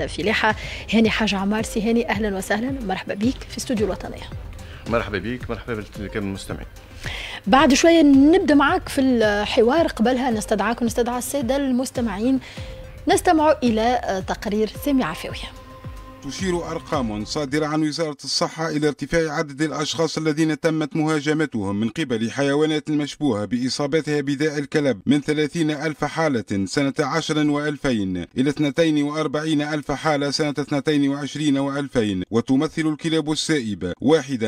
الفلاحه هاني حاج عمارسي هاني اهلا وسهلا مرحبا بك في استوديو الوطنيه مرحبا بك مرحبا بالكامل المستمعين بعد شويه نبدا معك في الحوار قبلها نستدعاك ونستدعى الساده المستمعين نستمع الى تقرير سامي عفاويه تشير أرقام صادرة عن وزارة الصحة إلى ارتفاع عدد الأشخاص الذين تمت مهاجمتهم من قبل حيوانات مشبوهة بإصابتها بداء الكلب من 30 ألف حالة سنة 10 و2000 إلى 42 ألف حالة سنة 22 و2000 وتمثل الكلاب السائبة 31%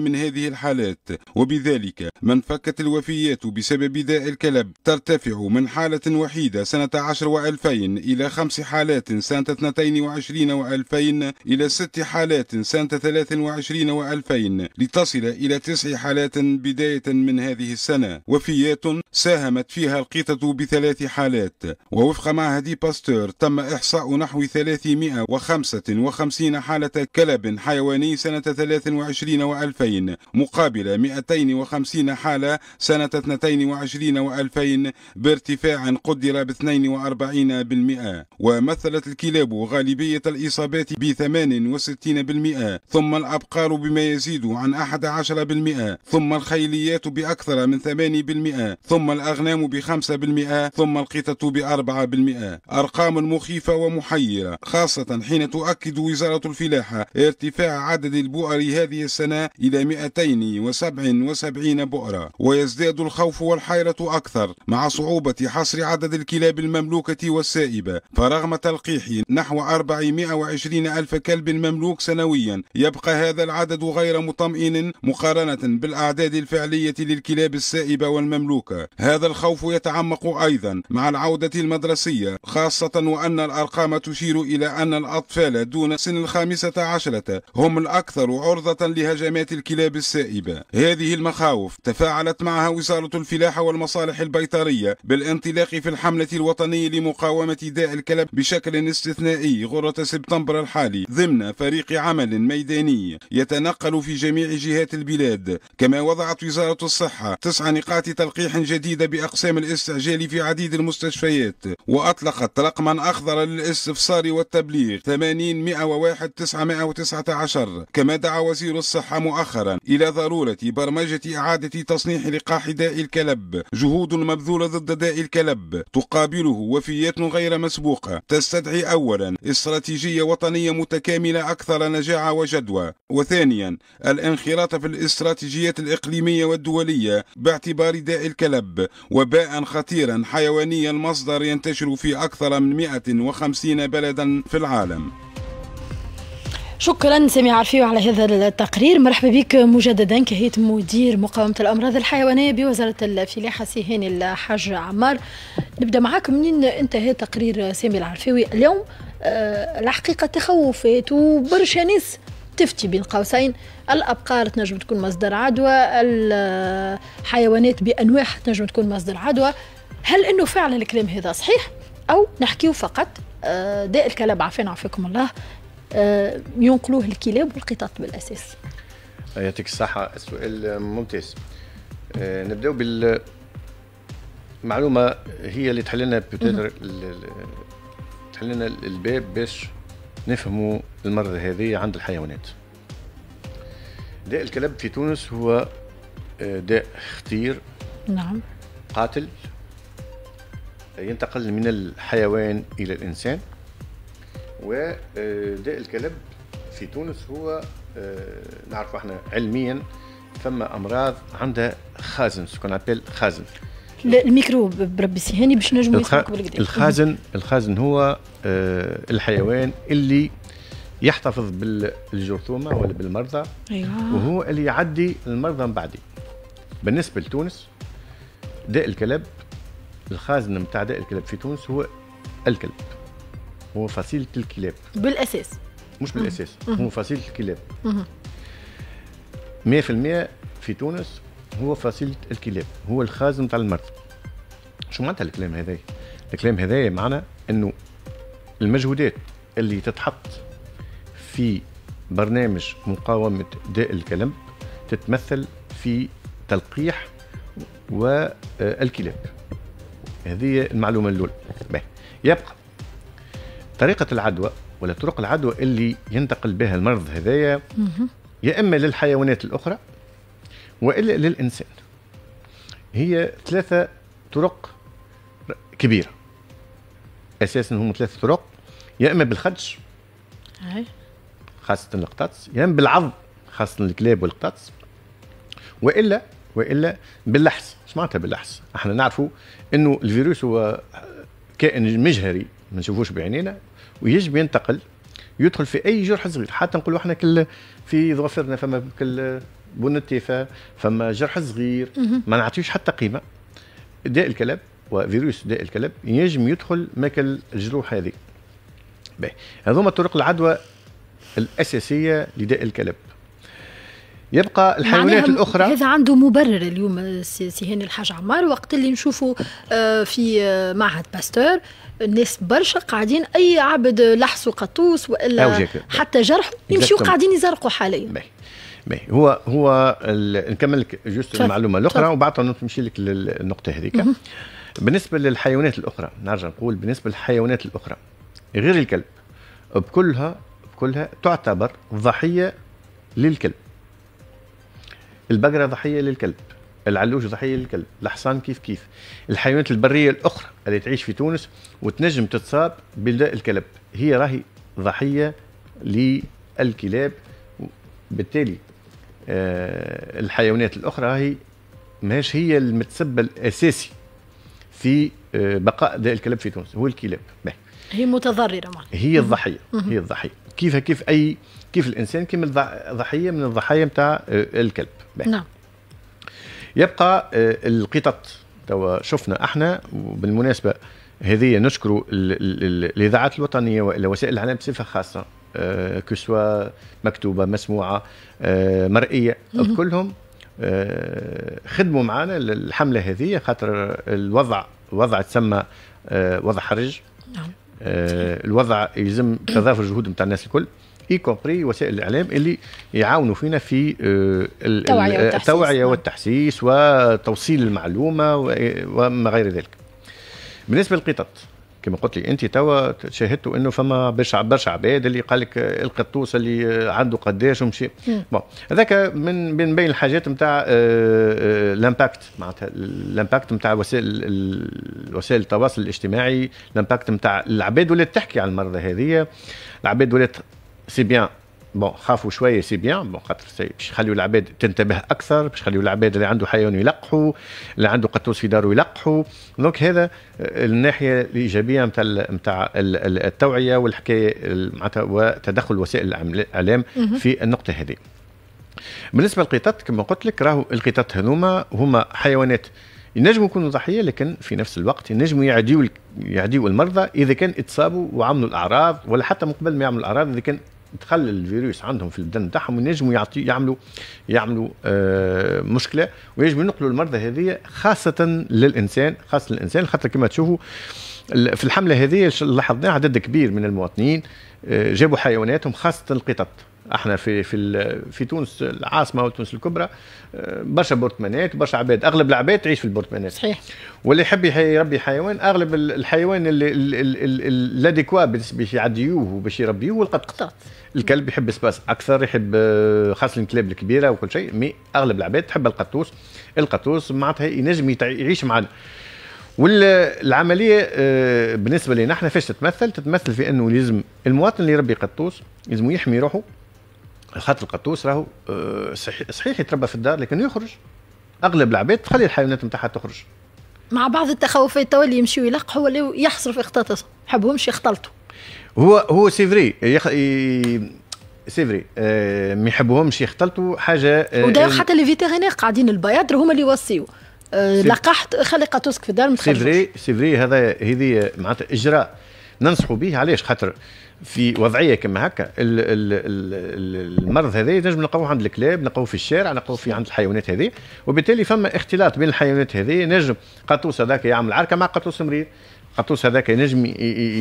من هذه الحالات وبذلك من فكت الوفيات بسبب داء الكلب ترتفع من حالة وحيدة سنة 10 و2000 إلى خمس حالات سنة 22 وعشرين وألفين إلى ست حالات سنة ثلاث وعشرين وألفين لتصل إلى تسع حالات بداية من هذه السنة وفيات ساهمت فيها القطة بثلاث حالات ووفق معهد باستور تم إحصاء نحو 355 حالة كلب حيواني سنة 23 و2000 مقابل 250 حالة سنة 22 و2000 بارتفاع قدر ب 42% ومثلت الكلاب غالبية الإصابات ب 68% ثم الأبقار بما يزيد عن 11% ثم الخيليات بأكثر من 8% ثم الأغنام ب 5% ثم القطط ب 4% أرقام مخيفة ومحيرة خاصة حين تؤكد وزارة الفلاحة ارتفاع عدد البؤر هذه السنة إلى 277 بؤرة ويزداد الخوف والحيرة أكثر مع صعوبة حصر عدد الكلاب المملوكة والسائبة فرغم تلقيح نحو 400 120 ألف كلب مملوك سنويا يبقى هذا العدد غير مطمئن مقارنة بالأعداد الفعلية للكلاب السائبة والمملوكة هذا الخوف يتعمق أيضا مع العودة المدرسية خاصة وأن الأرقام تشير إلى أن الأطفال دون سن الخامسة عشرة هم الأكثر عرضة لهجمات الكلاب السائبة هذه المخاوف تفاعلت معها وزارة الفلاحة والمصالح البيطرية بالانطلاق في الحملة الوطنية لمقاومة داء الكلب بشكل استثنائي غرة سبتمبر الحالي ضمن فريق عمل ميداني يتنقل في جميع جهات البلاد كما وضعت وزارة الصحة تسع نقاط تلقيح جديدة بأقسام الاستعجال في عديد المستشفيات وأطلقت رقما أخضر للاستفسار والتبليغ 80 101 919 كما دعا وزير الصحة مؤخرا إلى ضرورة برمجة إعادة تصنيح لقاح داء الكلب جهود مبذولة ضد داء الكلب تقابله وفيات غير مسبوقة تستدعي أولا استراتيجية استراتيجية وطنية متكاملة أكثر نجاعة وجدوى وثانيا الانخراط في الاستراتيجيات الإقليمية والدولية باعتبار داء الكلب وباء خطيرا حيواني المصدر ينتشر في أكثر من 150 بلدا في العالم شكرا سامي عرفيو على هذا التقرير مرحبا بك مجددا كهيئه مدير مقاومه الامراض الحيوانيه بوزاره الفلاحه سيهان الحاج عمار نبدا معاك منين انتهى تقرير سامي العرفيوي اليوم آه الحقيقه تخوفات وبرشا ناس تفتي بين قوسين الابقار تنجم تكون مصدر عدوى الحيوانات بانواعها تنجم تكون مصدر عدوى هل انه فعلا الكلام هذا صحيح او نحكيه فقط آه، داء الكلاب عافانا عافاكم الله آه، ينقلوه الكلاب والقطط بالاساس يعطيك الصحة السؤال ممتاز آه، نبداو بال معلومة هي اللي تحل لنا بوتيتر تحل لنا الباب باش نفهموا المرض هذه عند الحيوانات داء الكلب في تونس هو آه، داء خطير نعم قاتل ينتقل من الحيوان إلى الإنسان وداء الكلب في تونس هو آه، نعرف احنا علميا فما امراض عندها خازن سكون ابل خازن الميكروب بربي سيهاني باش نجم الخ... الخازن الخازن هو آه، الحيوان اللي يحتفظ بالجرثومه ولا بالمرضى أيوة. وهو اللي يعدي المرضى من بعدي بالنسبه لتونس داء الكلب الخازن نتاع داء الكلب في تونس هو الكلب هو فصيلة الكلاب بالاساس مش بالاساس هو فصيلة الكلاب 100% في تونس هو فصيلة الكلاب هو الخازن تاع المرض شو معناتها الكلام هذايا؟ الكلام هذايا معنا انه المجهودات اللي تتحط في برنامج مقاومة داء الكلب تتمثل في تلقيح والكلاب آه، هذه المعلومة الأولى يبقى طريقه العدوى ولا طرق العدوى اللي ينتقل بها المرض هذايا يا اما للحيوانات الاخرى والا للانسان هي ثلاثه طرق كبيره اساسا هم ثلاثة طرق يا اما بالخدش خاصه القطاطس يا اما بالعظ خاصه الكلاب والقطاطس والا والا باللحس اش معناتها باللحس احنا نعرفوا انه الفيروس هو كائن مجهري ما نشوفوش بعينينا ويجب ينتقل يدخل في اي جرح صغير حتى نقولوا احنا كل في ظوافرنا فما كل بن التيفه فما جرح صغير ما نعطيوش حتى قيمه داء الكلب وفيروس داء الكلب ينجم يدخل ماكل الجروح هذه هذوما طرق العدوى الاساسيه لداء الكلب يبقى الحيوانات الاخرى هذا عنده مبرر اليوم آه، سي هاني الحاج عمار وقت اللي نشوفوا آه، في آه، معهد باستور الناس برشا قاعدين اي عبد لحس قطوس والا حتى جرح يمشيوا قاعدين يزرقوا حاليا هو هو نكمل لك جوست المعلومه الاخرى وبعد نمشي لك للنقطه هذيك بالنسبه للحيوانات الاخرى نرجع نقول بالنسبه للحيوانات الاخرى غير الكلب بكلها بكلها تعتبر ضحيه للكلب البقره ضحيه للكلب العلوش ضحيه للكلب الحصان كيف كيف الحيوانات البريه الاخرى اللي تعيش في تونس وتنجم تتصاب بداء الكلب هي راهي ضحيه للكلاب بالتالي آه الحيوانات الاخرى هي ماهيش هي المتسبب الاساسي في آه بقاء داء الكلب في تونس هو الكلاب هي متضررة معك. هي الضحية هي الضحية كيف كيف أي كيف الإنسان كيف ضحية من الضحايا نتاع آه، الكلب نعم يبقى آه، القطط توا شفنا احنا وبالمناسبه هذه نشكر الاذاعات الوطنيه والى وسائل الاعلام بصفه خاصه كسوة آه، مكتوبه مسموعه آه، مرئيه كلهم خدموا معنا الحمله هذه خاطر الوضع وضع تسمى وضع حرج نعم. الوضع يلزم تضافر جهود نتاع الناس الكل اي كومبري وسائل الاعلام اللي يعاونوا فينا في آه، التوعيه نعم. والتحسيس وتوصيل المعلومه وما غير ذلك بالنسبه للقطط كما قلت لي انت توا شاهدتوا انه فما برشا برشا عباد اللي قال لك القطوس اللي عنده قداش ومشي بون هذاك من من بين الحاجات نتاع الامباكت آه، آه، معناتها الامباكت نتاع وسائل وسائل التواصل الاجتماعي الامباكت نتاع العباد ولات تحكي على المرضى هذه العباد ولات سي بيان بون خافوا شويه سي بيان بون خاطر باش يخليوا العباد تنتبه اكثر باش يخليوا العباد اللي عنده حيوان يلقحوا اللي عنده قطوس في داره يلقحوا دونك هذا آه، الناحيه الايجابيه نتاع نتاع التوعيه والحكايه معناتها وتدخل وسائل الاعلام في النقطه هذه بالنسبه للقطط كما قلت لك راهو القطط هذوما هما حيوانات ينجموا يكونوا ضحيه لكن في نفس الوقت ينجموا يعديوا يعديوا المرضى اذا كان اتصابوا وعملوا الاعراض ولا حتى من قبل ما يعملوا الاعراض اذا كان تخلى الفيروس عندهم في البدن تاعهم ينجموا يعطي يعملوا يعملوا آه مشكله وينجموا ينقلوا المرضى هذه خاصه للانسان خاصه للانسان خاطر كما تشوفوا في الحمله هذه لاحظنا عدد كبير من المواطنين آه جابوا حيواناتهم خاصه القطط احنا في في في تونس العاصمه وتونس الكبرى آه، برشا بورتمانات برشا عباد اغلب العباد تعيش في البورتمانات صحيح واللي يحب يربي حيوان اغلب الحيوان اللي الاديكوا باش يعديوه وباش يربيوه والقط القط الكلب يحب سباس اكثر يحب آه، خاصه الكلاب الكبيره وكل شيء مي اغلب العباد تحب القطوس القطوس معناتها ينجم يعيش معنا والعمليه آه، بالنسبه لنا احنا فاش تتمثل تتمثل في انه لازم المواطن اللي يربي قطوس لازم يحمي روحه خاطر القطوس راهو آه، صحيح يتربى في الدار لكن يخرج اغلب العباد تخلي الحيوانات نتاعها تخرج مع بعض التخوفات توا اللي يمشيو يلقحوا ولاو يحصروا في ما حبهمش يختلطوا هو هو سي فري يخ... سي فري آه ما يحبوهمش يختلطوا حاجه آه ودايو حتى لي فيتيرينير قاعدين البياض هما اللي يوصيو آه لقحت خلي قطوسك في الدار ما سي فري سي فري هذا هذه معناتها اجراء ننصحوا به علاش خاطر في وضعيه كما هكا المرض هذا نجم نلقاوه عند الكلاب نلقاوه في الشارع نلقاوه في عند الحيوانات هذه وبالتالي فما اختلاط بين الحيوانات هذه نجم قطوس هذاك يعمل عركه مع قطوس مريض قطوس هذاك ينجم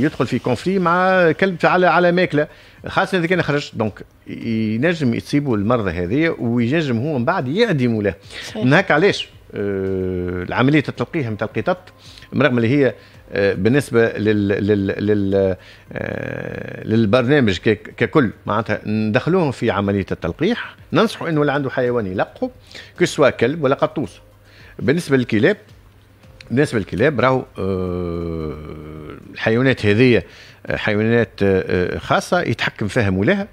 يدخل في كونفلي مع كلب على على ماكله خاصه اذا كان خرج دونك ينجم يصيبوا المرض هذه وينجم هو من بعد يعدموا له هكا علاش آه، العمليه التلقيح نتاع القطط رغم اللي هي آه، بالنسبه لل لل لل آه، للبرنامج ككل معناتها ندخلوهم في عمليه التلقيح ننصحوا انه اللي عنده حيوان يلقحه كسوا كلب ولا قطوس بالنسبه للكلاب بالنسبه للكلاب راهو الحيوانات هذه حيوانات خاصه يتحكم فيها مولاها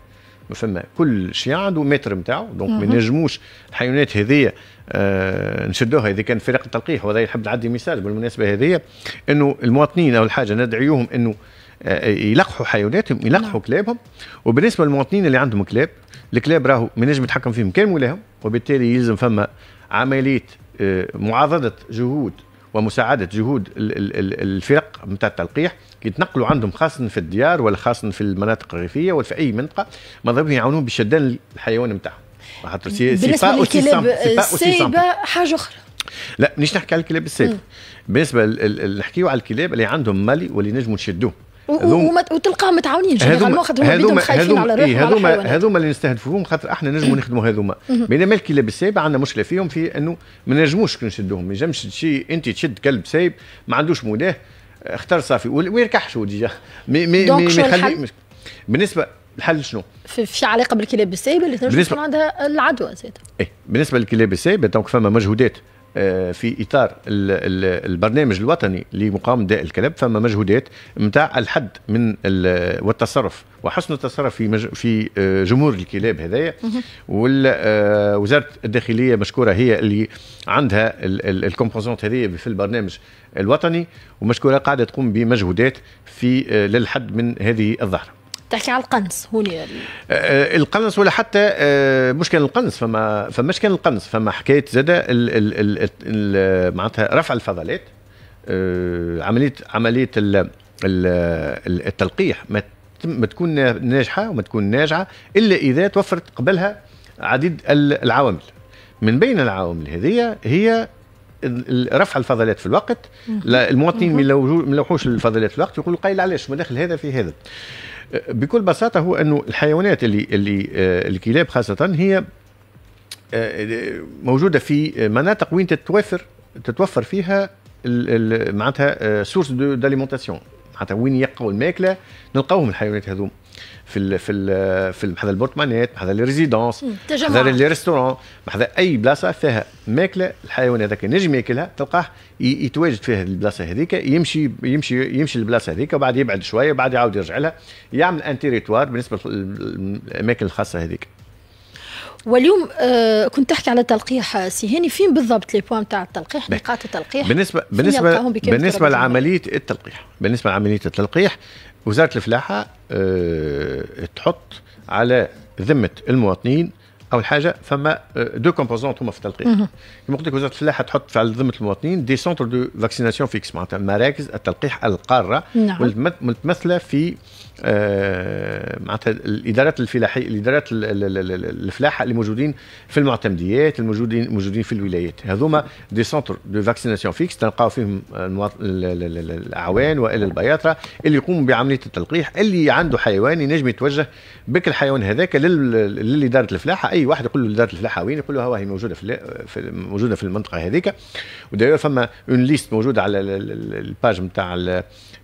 فما كل شيء عنده متر نتاعو دونك ما ينجموش الحيوانات هذه آه، نشدوها اذا كان فريق التلقيح وهذا يحب نعدي مثال بالمناسبه هذه انه المواطنين او الحاجه ندعيوهم انه آه، يلقحوا حيواناتهم يلقحوا نعم. كلابهم وبالنسبه للمواطنين اللي عندهم كلاب الكلاب راهو ما نجم يتحكم فيهم كان مولاهم وبالتالي يلزم فما عمليه آه، معاضده جهود ومساعده جهود الفرق نتاع التلقيح يتنقلوا عندهم خاصة في الديار ولا خاصة في المناطق الريفية ولا في أي منطقة ماذا بهم يعاونون بشدان الحيوان نتاعهم خاطر سي السايبه حاجه اخرى لا مانيش نحكي على الكلاب السايبه بالنسبه نحكيو على الكلاب اللي عندهم مالي واللي نجموا نشدوه وتلقاهم متعاونين هذوما هذوما هذوما هذوما اللي نستهدفوهم خاطر احنا نجموا نخدموا هذوما بينما الكلاب السايبه عندنا مشكله فيهم في انه ما نجموش نشدوهم ما ينجمش شي انت تشد كلب سايب ما عندوش مولاه اختار صافي ويركحشوا ديجا مي مي مي بالنسبه الحل شنو؟ في, في علاقه بالكلاب السايبه اللي تنجم تكون عندها العدوى زاد. ايه بالنسبه للكلاب السايبه دونك فما مجهودات آه، في اطار البرنامج الوطني لمقاومه داء الكلب فما مجهودات نتاع الحد من والتصرف وحسن التصرف في في آه، جمهور الكلاب هذايا والوزاره آه، الداخليه مشكوره هي اللي عندها الكومبوزونت هذه في البرنامج الوطني ومشكوره قاعده تقوم بمجهودات في للحد من هذه الظاهره تحكي على القنص هوني آه القنص ولا حتى آه مش كان القنص فما فماش كان القنص فما حكايه زاده معناتها رفع الفضلات آه عمليه عمليه التلقيح ما ما تكون ناجحه وما تكون ناجحه الا اذا توفرت قبلها عديد العوامل من بين العوامل هذه هي رفع الفضلات في الوقت المواطنين ما يلوحوش الفضلات في الوقت يقولوا قايل علاش ما داخل هذا في هذا بكل بساطه هو انه الحيوانات اللي اللي آه، الكلاب خاصه هي آه، موجوده في مناطق وين تتوفر تتوفر فيها معناتها سورس آه، داليمونتاسيون معناتها وين يلقاو الماكله نلقاوهم الحيوانات هذوم في الـ في الـ في هذا البورتمانيت هذا لي ريزيدونس هذا لي ريستورون هذا اي بلاصه فيها ماكله الحيوان هذاك نجم ياكلها تلقاه يتواجد في هذه البلاصه هذيك يمشي يمشي يمشي للبلاصه هذيك وبعد يبعد شويه وبعد يعاود يرجع لها يعمل ان تيريتوار بالنسبه للاماكن الخاصه هذيك واليوم آه كنت تحكي على تلقيح سيهاني فين بالضبط لي بوان تاع التلقيح نقاط التلقيح بالنسبه بالنسبه بالنسبه لعمليه التلقيح بالنسبه لعمليه التلقيح وزاره الفلاحه أه تحط على ذمه المواطنين اول حاجه فما دو آه، كومبوزونت هما في التلقيح كما قلت لك وزاره الفلاحه تحط على ذمه المواطنين دي سونتر دو فاكسيناسيون فيكس معناتها مراكز التلقيح القاره نعم. متمثله في معناتها الادارات الفلاحيه الادارات الفلاحه اللي موجودين في المعتمديات الموجودين موجودين في الولايات هذوما دي سونتر دو فاكسيناسيون فيكس تلقاو فيهم الاعوان والا البياطره اللي يقوموا بعمليه التلقيح اللي عنده حيوان ينجم يتوجه بك الحيوان هذاك لاداره الفلاحه اي واحد يقول له اداره الفلاحه وين يقول له هو هي موجوده في, موجوده في المنطقه هذيك ودايور فما اون ليست موجوده على الباج نتاع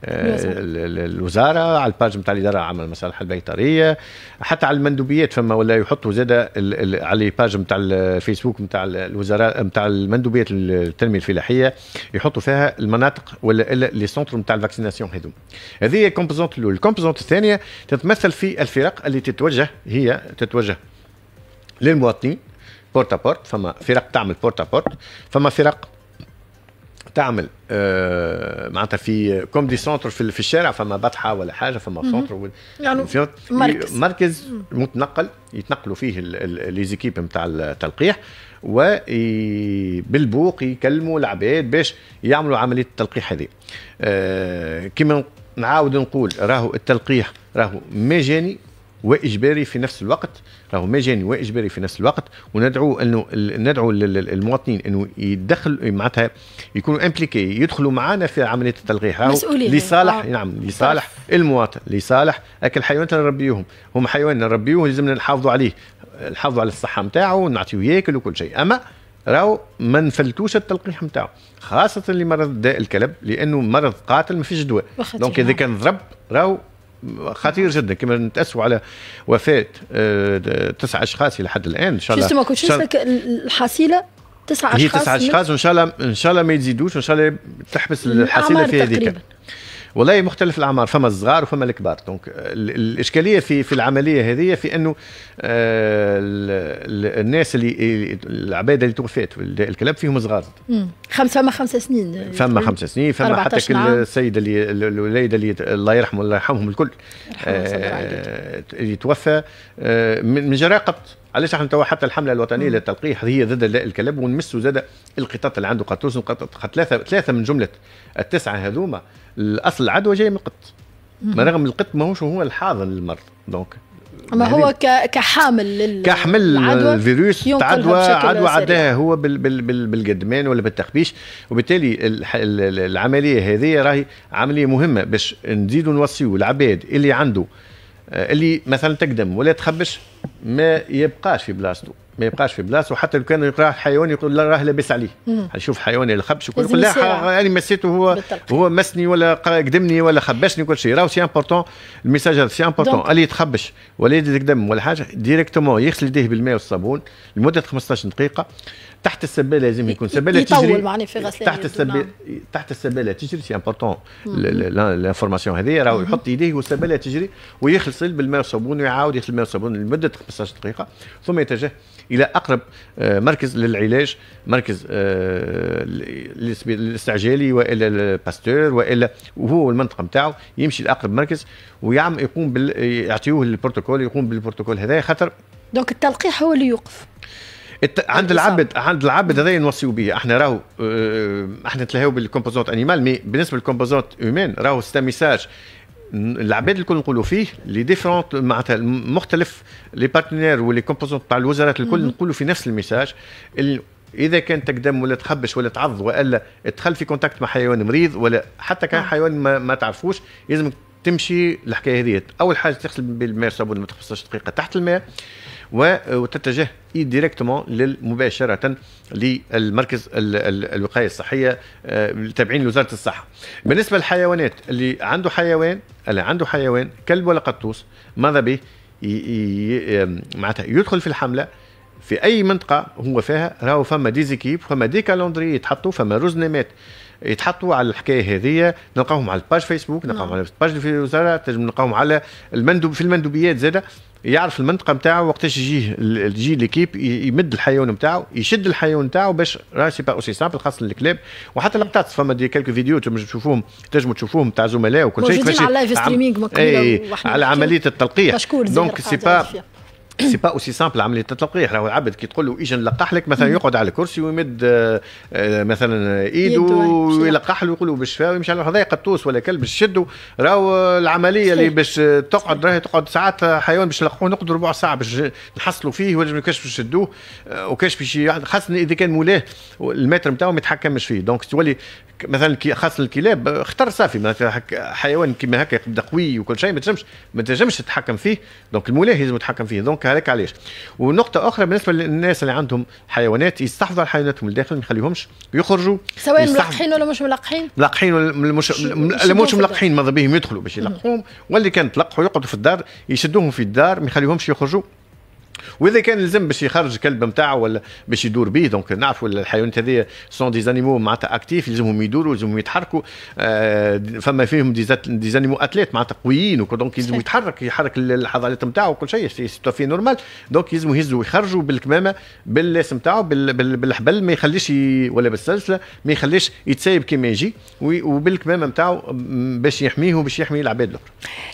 الوزاره على الباج نتاع الاداره العامه للمصالح البيطريه حتى على المندوبيات فما ولا يحطوا زاد على الباج نتاع الفيسبوك نتاع الوزاره نتاع المندوبيات التنميه الفلاحيه يحطوا فيها المناطق ولا لي سونتر نتاع الفاكسيناسيون هذوما هذه هي الكومبوزونت الاولى الكومبوزونت الثانيه تتمثل في الفرق اللي تتوجه هي تتوجه للمواطنين بورتا بورت فما فرق تعمل بورتا بورت فما فرق بتعمل آه معناتها في كوميدي سنتر في, في الشارع فما بطحه ولا حاجه فما سنتر يعني مركز مركز متنقل يتنقلوا فيه ليزيكيب نتاع التلقيح و بالبوق يكلموا العباد باش يعملوا عمليه التلقيح هذه آه كما نعاود نقول راهو التلقيح راهو مجاني واجباري في نفس الوقت راهو مجاني واجباري في نفس الوقت وندعو انه ندعو المواطنين انه يدخل معناتها يكونوا امبليكي يدخلوا معنا في عمليه التلقيح لصالح آه. نعم لصالح المواطن لصالح الحيوانات اللي نربيوهم هم حيوان نربيوه لازمنا نحافظوا عليه نحافظوا على الصحه نتاعو ونعطيه ياكل وكل شيء اما راهو ما نفلتوش التلقيح نتاعو خاصه لمرض داء الكلب لانه مرض قاتل ما فيش دواء دونك اذا كان ضرب راهو خطير جدا كما نتاسوا على وفاه آه، تسع اشخاص الى حد الان ان شاء الله ما اسمك الحصيله تسع اشخاص هي تسع اشخاص وان شاء الله ان شاء الله ما يزيدوش وان شاء الله تحبس الحصيله في هذيك والله مختلف الاعمار فما الصغار وفما الكبار دونك آه، الاشكاليه في في العمليه هذه في انه آه، الناس اللي العباده اللي توفات الكلاب فيهم صغار خمسه فما خمسه سنين فما خمسه سنين فما حتى نعم. السيده اللي الوليده اللي الله يرحمه الله يرحمهم الكل اللي آه، توفى من جراء قبض علاش احنا توا حتى الحمله الوطنيه للتلقيح هي ضد الكلاب ونمسوا زاد القطط اللي عنده قطوس وقطط ثلاثه ثلاثه من جمله التسعه هذوما الاصل العدوى جايه من القط ما رغم القط ماهوش هو الحاضن للمرض دونك ما هو يعني كحامل لل كحمل الفيروس عدوى عدوى عداها هو بال بال بال بالقدمان ولا بالتخبيش وبالتالي العمليه هذه راهي عمليه مهمه باش نزيدوا نوصيوا العباد اللي عنده آه، اللي مثلا تقدم ولا تخبش ما يبقاش في بلاصته ما يبقاش في بلاصته حتى لو كان يقرا حيوان يقول لا راه لاباس عليه حيشوف حيوان الخبش يقول لا انا يعني مسيته هو بالطلق. هو مسني ولا قدمني ولا خبشني كل شيء راهو سي امبورتون الميساج هذا سي امبورتون اللي يتخبش ولا يقدم ولا حاجه ديريكتومون يغسل يديه بالماء والصابون لمده 15 دقيقه تحت السباله لازم يكون سباله تجري يطول معني في غسل تحت السباله نعم. تحت السباله تجري سي امبورتون لانفورماسيون هذه راهو يحط يديه والسباله تجري ويغسل بالماء والصابون ويعاود يغسل بالماء والصابون لمده ثلاث 15 دقيقه ثم يتجه الى اقرب آه، مركز للعلاج مركز الاستعجالي آه، وإلى الباستور والا وهو المنطقه نتاعو يمشي لاقرب مركز ويعم يقوم بال يعطيوه البروتوكول يقوم بالبروتوكول هذا خاطر دونك التلقيح هو اللي يوقف الت... عند العبد عند العبد هذا نوصيو به احنا راهو آه، احنا نتلهاو بالكومبوزونت انيمال مي بالنسبه للكومبوزونت هيومان راهو ستا ميساج العباد الكل نقولوا فيه لي ديفرونت معناتها مختلف لي بارتنير ولي كومبوزون تاع الوزارات الكل نقولوا في نفس الميساج اذا كان تقدم ولا تخبش ولا تعض والا تدخل في كونتاكت مع حيوان مريض ولا حتى كان آه. حيوان ما, ما تعرفوش لازم تمشي الحكايه هذه اول حاجه تغسل بالماء صابون ما تخبصش دقيقه تحت الماء وتتجه ديريكتومون مباشره للمركز الوقايه الصحيه آه، تابعين لوزاره الصحه. بالنسبه للحيوانات اللي عنده حيوان اللي عنده حيوان كلب ولا قطوس ماذا به معناتها يدخل في الحمله في اي منطقه هو فيها راهو فما ديزيكيب فما دي كالوندري يتحطوا فما روزنامات يتحطوا على الحكايه هذه نلقاهم على الباج فيسبوك نلقاهم على الباج في الوزاره نلقاهم على المندوب في المندوبيات زاده يعرف المنطقه نتاعو وقتاش يجيه تجي ليكيب يمد الحيوان نتاعو يشد الحيوان نتاعو باش راه سي با اوسي سامبل خاصه الكلاب وحتى لقطات فما دي كالكو فيديو تنجم تشوفوهم تنجم تشوفوهم تاع زملاء وكل شيء موجودين على اللايف ستريمينغ عم... إيه، على عمليه التلقيح دونك سي با سي با اوسي سامبل عمليه التلقيح راهو العبد كي تقول له اجا نلقح لك مثلا يقعد على الكرسي ويمد مثلا ايده ويلقح له يقول له بالشفاء ويمشي على هذا قطوس ولا كلب باش يشدوا راهو العمليه اللي باش تقعد راهي تقعد ساعات حيوان باش نلقحوه نقعد ربع ساعه باش نحصلوا فيه ولا كاش باش نشدوه وكاش باش خاصه اذا كان مولاه المتر نتاعو ما يتحكمش فيه دونك تولي مثلا خاصه الكلاب اختار صافي مثلا حيوان كيما هكا يبدا قوي وكل شيء ما تنجمش ما تنجمش تتحكم فيه دونك المولاه لازم يتحكم فيه دونك هذاك علاش ونقطه اخرى بالنسبه للناس اللي عندهم حيوانات على حيواناتهم الداخل ما يخليهمش يخرجوا سواء ملقحين ولا مش ملقحين ملقحين ولا مش ملقحين ماذا بهم يدخلوا باش يلقحوهم واللي كان تلقحوا يقعدوا في الدار يشدوهم في الدار ما يخليهمش يخرجوا واذا كان لازم باش يخرج كلب نتاعه ولا باش يدور به دونك نعرفوا الحيوانات هذه سون دي زانيمو معناتها اكتيف لازمهم يدوروا لازمهم يتحركوا آه، فما فيهم دي, دي زانيمو اتليت معناتها قويين دونك لازم يتحرك يحرك الحضارات نتاعه وكل شيء سي في نورمال دونك لازم يهزوا يخرجوا بالكمامه باللاس نتاعه بالحبل ما يخليش ولا بالسلسله ما يخليش يتسايب كيما يجي وبالكمامه نتاعه باش يحميه وباش يحمي العباد الاخرى.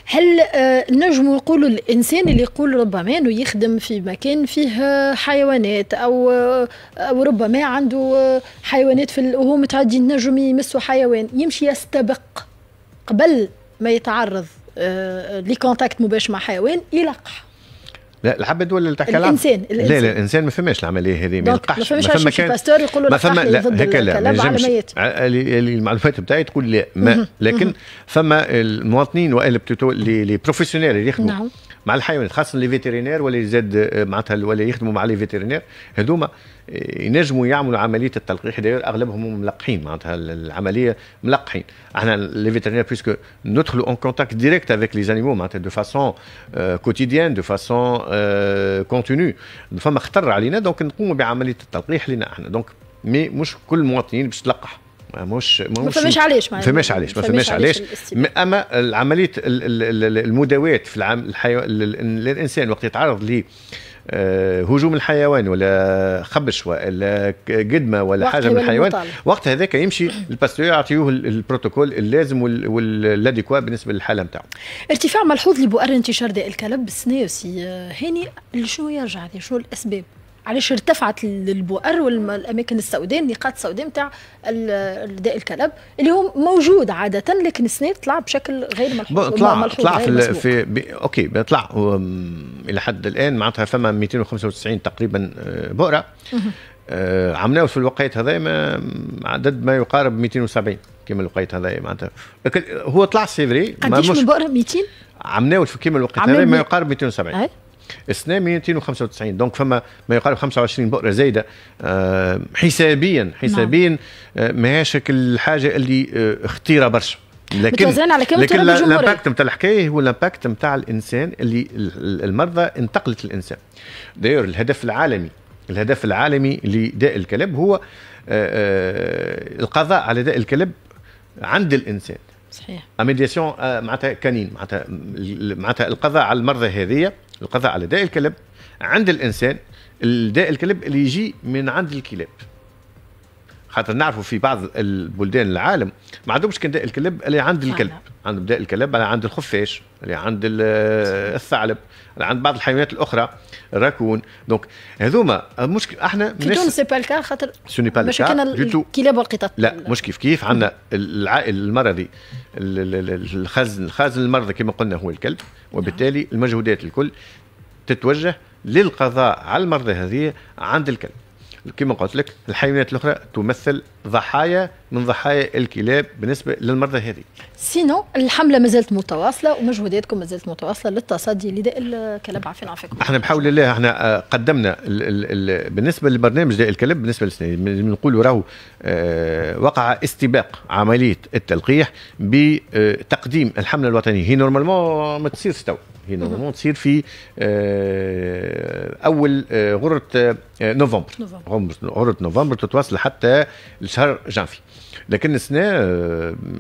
هل آه، نجم نقولوا الانسان اللي يقول ربما انه يخدم في مكان فيه حيوانات او او ربما عنده حيوانات في وهو متعدي النجم يمسوا حيوان يمشي يستبق قبل ما يتعرض آه، لكونتاكت مباشر مع حيوان يلقح لا الحبة ولا اللي تحكي الانسان الانسان لا لا الانسان ما فماش العمليه هذه ما يلقاش ما فما كان باستور يقولوا ما فما لا هكا لا ما نجمش المعلومات بتاعي تقول لا ما لكن فما المواطنين والا لي بروفيسيونيل اللي يخدموا نعم. مع الحيوانات خاصه لي فيترينير ولا زاد آه، معناتها ولا يخدموا مع لي فيترينير هذوما ينجموا يعملوا عمليه التلقيح داير اغلبهم ملقحين معناتها العمليه ملقحين احنا لي فيترينير بيسكو ندخلوا اون كونتاكت ديريكت افيك لي زانيمو معناتها دو فاسون كوتيديان دو فاسون كونتينيو فما خطر علينا دونك نقوموا بعمليه التلقيح لنا احنا دونك مي مش كل المواطنين باش تلقح مش ما فماش علاش ما فماش علاش ما فماش علاش اما عمليه المداوات في العام الحيو... الانسان وقت يتعرض آه، هجوم الحيوان ولا خبش ولا قدمه ولا حاجه من الحيوان وقت هذاك يمشي الباستور يعطيوه البروتوكول اللازم والاديكوا بالنسبه للحاله نتاعو ارتفاع ملحوظ لبؤر انتشار داء الكلب بالسنه آه، هاني لشنو يرجع شنو الاسباب علاش ارتفعت البؤر والاماكن السوداء النقاط السوداء نتاع داء الكلب اللي هو موجود عاده لكن السنين طلع بشكل غير ملحوظ طلع طلع في, في بي اوكي طلع الى حد الان معناتها فما 295 تقريبا آه، بؤره آه عملناه في الوقيت هذا ما عدد ما يقارب 270 كما الوقيت هذا معناتها هو طلع سيفري قديش من بؤره 200 عملناه في كيما الوقيت هذا ما يقارب 270 السنه 295 دونك فما ما يقارب 25 بؤره زايده آه، حسابيا نعم. حسابيا آه، ماهيش الحاجه اللي اختيره آه، برشا لكن لكن الامباكت نتاع الحكايه هو الامباكت نتاع الانسان اللي المرضى انتقلت الانسان داير الهدف العالمي الهدف العالمي لداء الكلب هو القضاء على داء الكلب عند الانسان صحيح اميديسيون معناتها كانين معناتها معناتها القضاء على المرضى هذه القضاء على داء الكلب عند الانسان داء الكلب اللي يجي من عند الكلاب خاطر نعرفوا في بعض البلدان العالم ما عندهمش الكلب اللي عند الكلب عند بداء الكلب اللي عند الخفاش اللي عند الثعلب اللي عند بعض الحيوانات الاخرى الراكون دونك هذوما المشكل احنا في تونس سي با الكا خاطر سو كان با الكلاب والقطط لا مش كيف كيف عندنا العائل المرضي الخزن الخزن المرضى كما قلنا هو الكلب وبالتالي نعم. المجهودات الكل تتوجه للقضاء على المرضى هذه عند الكلب كما قلت لك الحيوانات الاخرى تمثل ضحايا من ضحايا الكلاب بالنسبه للمرضى هذه. سينو الحمله ما زالت متواصله ومجهوداتكم ما زالت متواصله للتصدي لداء الكلاب عافينا عافاكم. احنا بحول الله احنا آه، قدمنا الـ الـ بالنسبه للبرنامج داء الكلب بالنسبه للسنين نقولوا راهو آه، وقع استباق عمليه التلقيح بتقديم الحمله الوطنيه هي نورمالمون ما تصيرش تو هي نورمالمون تصير في آه، اول آه، غره آه، نوفمبر غره نوفمبر تتواصل حتى لشهر جانفي لكن السنه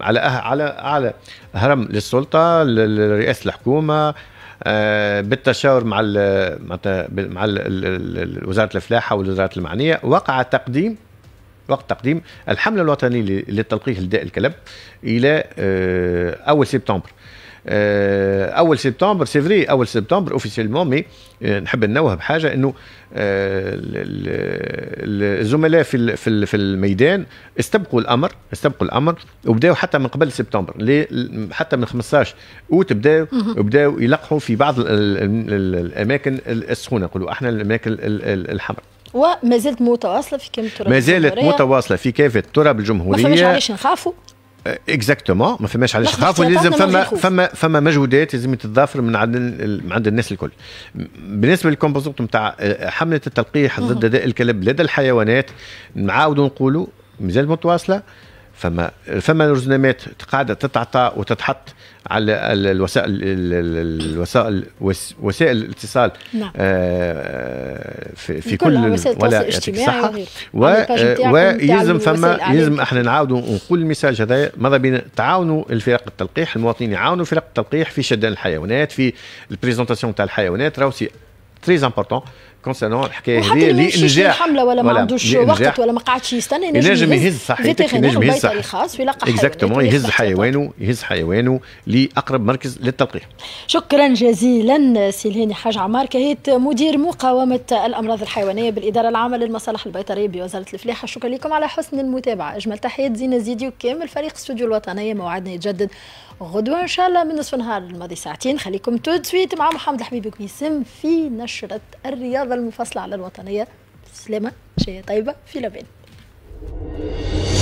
على على على هرم للسلطه لرئاسه الحكومه بالتشاور مع مع وزاره الفلاحه والوزارات المعنيه وقع تقديم وقت تقديم الحمله الوطنيه للتلقيح لداء الكلب الى اول سبتمبر آه، اول سبتمبر سي فري اول سبتمبر اوفيسيلمون آه، مي نحب ننوه بحاجه انه آه، الزملاء في في في الميدان استبقوا الامر استبقوا الامر وبداوا حتى من قبل سبتمبر حتى من 15 اوت بداوا بداوا يلقحوا في بعض الاماكن السخونه نقولوا احنا الاماكن الحمراء وما زلت متواصله في كامب التراب ما زالت متواصله في كافه التراب الجمهوريه ما فماش علاش نخافوا اكزاكتومون أه، ما فماش علاش خاف لازم فما فما فما مجهودات لازم تتضافر من عند من عند الناس الكل بالنسبه للكومبوزونت نتاع أه، حمله التلقيح ضد داء الكلب لدى الحيوانات نعاودوا نقولوا مازال متواصله فما فما رزنامات قاعده تتعطى وتتحط على الوسائل الوسائل وسائل الاتصال نعم. آه، في, في كل ولا الصحه آه، ويلزم فما يلزم احنا نعاودوا نقول المساج هذا ماذا بينا تعاونوا الفرق التلقيح المواطنين يعاونوا فرق التلقيح في شدان الحيوانات في البريزونتاسيون تاع الحيوانات راهو سي تري امبورتون كونسيرنون الحكايه هذه اللي نجاح حمله ولا ما عندوش وقت ولا ما قعدش يستنى ينجم يهز صحيتك ينجم يهز الخاص ويلقى اكزاكتومون يهز حيوانه يهز حيوانه لاقرب مركز للتلقيح شكرا جزيلا سي الهاني حاج عمار كهيت مدير مقاومه الامراض الحيوانيه بالاداره العامه للمصالح البيطريه بوزاره الفلاحه شكرا لكم على حسن المتابعه اجمل تحيات زينه زيديو كامل فريق استوديو الوطنيه موعدنا يتجدد غدوة إن شاء الله من نصف النهار الماضي ساعتين خليكم تو سويت مع محمد الحبيب وكميسم في نشرة الرياضة المفصلة على الوطنية سلامة شيء طيبة في لبنان